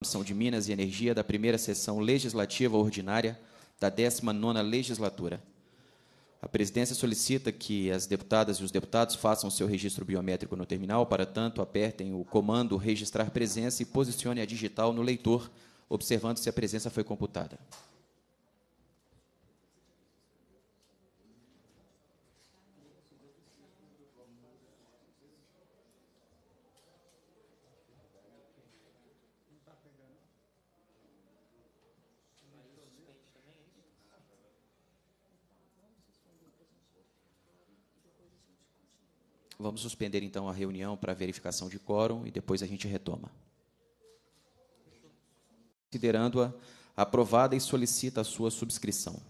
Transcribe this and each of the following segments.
Comissão de Minas e Energia da primeira sessão legislativa ordinária da 19ª legislatura. A presidência solicita que as deputadas e os deputados façam seu registro biométrico no terminal, para tanto apertem o comando registrar presença e posicione a digital no leitor, observando se a presença foi computada. Vamos suspender então a reunião para verificação de quórum e depois a gente retoma. Considerando-a aprovada e solicita a sua subscrição.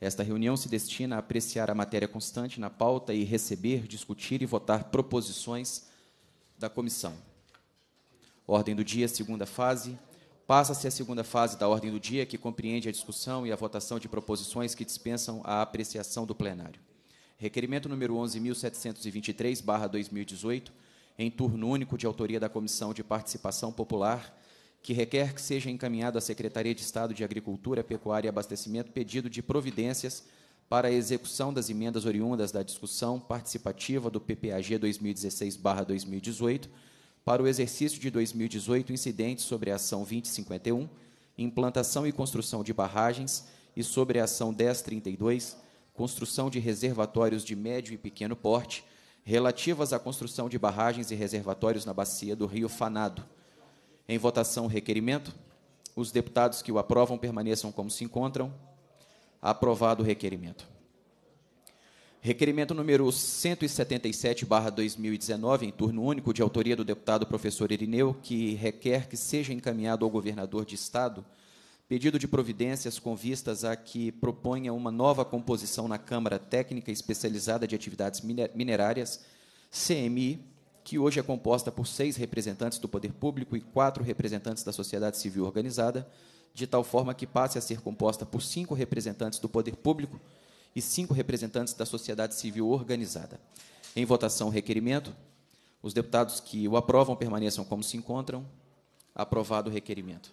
Esta reunião se destina a apreciar a matéria constante na pauta e receber, discutir e votar proposições da comissão. Ordem do dia, segunda fase. Passa-se a segunda fase da ordem do dia, que compreende a discussão e a votação de proposições que dispensam a apreciação do plenário. Requerimento número 11.723-2018, em turno único de autoria da Comissão de Participação Popular, que requer que seja encaminhado à Secretaria de Estado de Agricultura, Pecuária e Abastecimento pedido de providências para a execução das emendas oriundas da discussão participativa do PPAG 2016-2018 para o exercício de 2018 incidentes sobre a ação 2051, implantação e construção de barragens e sobre a ação 1032, construção de reservatórios de médio e pequeno porte, relativas à construção de barragens e reservatórios na bacia do Rio Fanado. Em votação o requerimento, os deputados que o aprovam permaneçam como se encontram. Aprovado o requerimento. Requerimento número 177/2019, em turno único, de autoria do deputado professor Irineu, que requer que seja encaminhado ao governador de estado pedido de providências com vistas a que proponha uma nova composição na Câmara Técnica Especializada de Atividades Minerárias, CMI, que hoje é composta por seis representantes do poder público e quatro representantes da sociedade civil organizada, de tal forma que passe a ser composta por cinco representantes do poder público e cinco representantes da sociedade civil organizada. Em votação, requerimento. Os deputados que o aprovam permaneçam como se encontram. Aprovado o requerimento.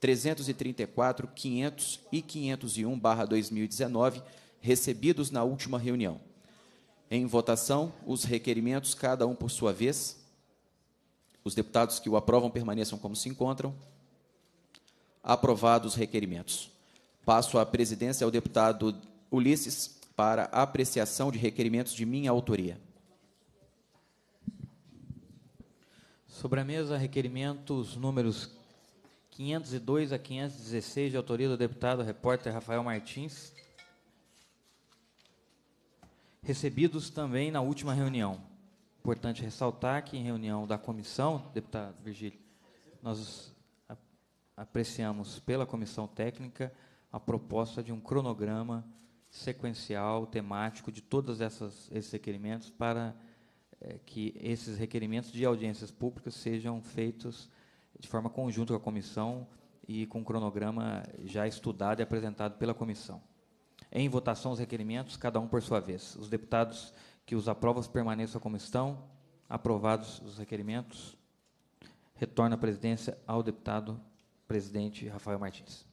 334, 500 e 501/2019, recebidos na última reunião. Em votação, os requerimentos, cada um por sua vez. Os deputados que o aprovam permaneçam como se encontram. Aprovados os requerimentos. Passo a presidência ao deputado Ulisses para apreciação de requerimentos de minha autoria. Sobre a mesa, requerimentos números 502 a 516, de autoria do deputado repórter Rafael Martins, recebidos também na última reunião. Importante ressaltar que, em reunião da comissão, deputado Virgílio, nós apreciamos pela comissão técnica a proposta de um cronograma sequencial, temático, de todos essas, esses requerimentos para é, que esses requerimentos de audiências públicas sejam feitos de forma conjunta com a comissão e com o cronograma já estudado e apresentado pela comissão. Em votação, os requerimentos, cada um por sua vez. Os deputados que os aprovam permaneçam como estão. Aprovados os requerimentos, retorna a presidência ao deputado presidente Rafael Martins.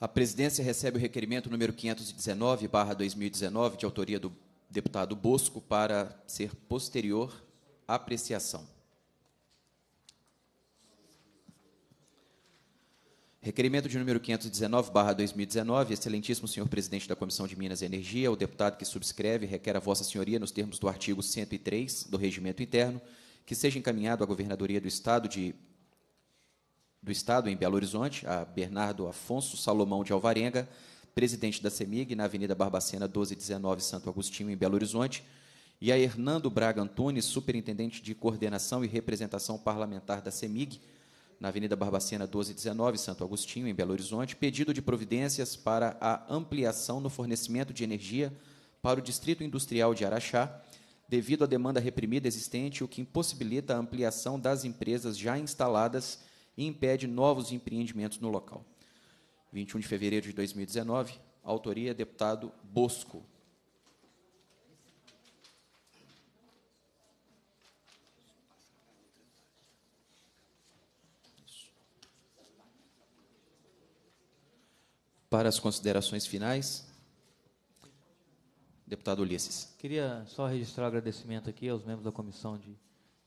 A presidência recebe o requerimento número 519, barra 2019, de autoria do deputado Bosco, para ser posterior apreciação. Requerimento de número 519/2019, excelentíssimo senhor presidente da Comissão de Minas e Energia, o deputado que subscreve requer a vossa senhoria nos termos do artigo 103 do regimento interno, que seja encaminhado à governadoria do estado de do estado em Belo Horizonte, a Bernardo Afonso Salomão de Alvarenga, presidente da CEMIG, na Avenida Barbacena 1219, Santo Agostinho, em Belo Horizonte, e a Hernando Braga Antunes, superintendente de coordenação e representação parlamentar da CEMIG, na Avenida Barbacena 1219, Santo Agostinho, em Belo Horizonte, pedido de providências para a ampliação no fornecimento de energia para o Distrito Industrial de Araxá, devido à demanda reprimida existente, o que impossibilita a ampliação das empresas já instaladas e impede novos empreendimentos no local. 21 de fevereiro de 2019, autoria deputado Bosco. para as considerações finais. Deputado Ulisses. Queria só registrar o agradecimento aqui aos membros da Comissão de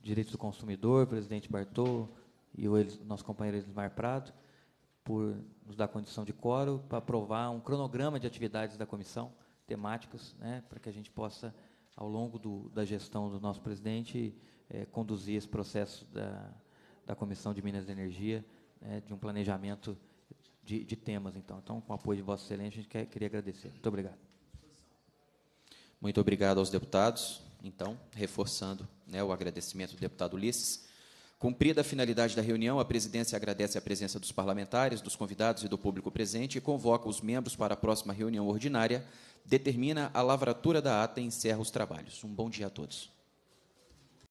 Direitos do Consumidor, presidente Bartô e o nosso companheiro Edmar Prado, por nos dar condição de coro para aprovar um cronograma de atividades da comissão, temáticas, né, para que a gente possa, ao longo do, da gestão do nosso presidente, é, conduzir esse processo da, da Comissão de Minas e Energia, né, de um planejamento de, de, temas, então. Então, com o apoio de Vossa Excelência, a gente quer, queria agradecer. Muito obrigado. Muito obrigado aos deputados. Então, reforçando né, o agradecimento do deputado Ulisses. Cumprida a finalidade da reunião, a presidência agradece a presença dos parlamentares, dos convidados e do público presente e convoca os membros para a próxima reunião ordinária, determina a lavratura da ata e encerra os trabalhos. Um bom dia a todos.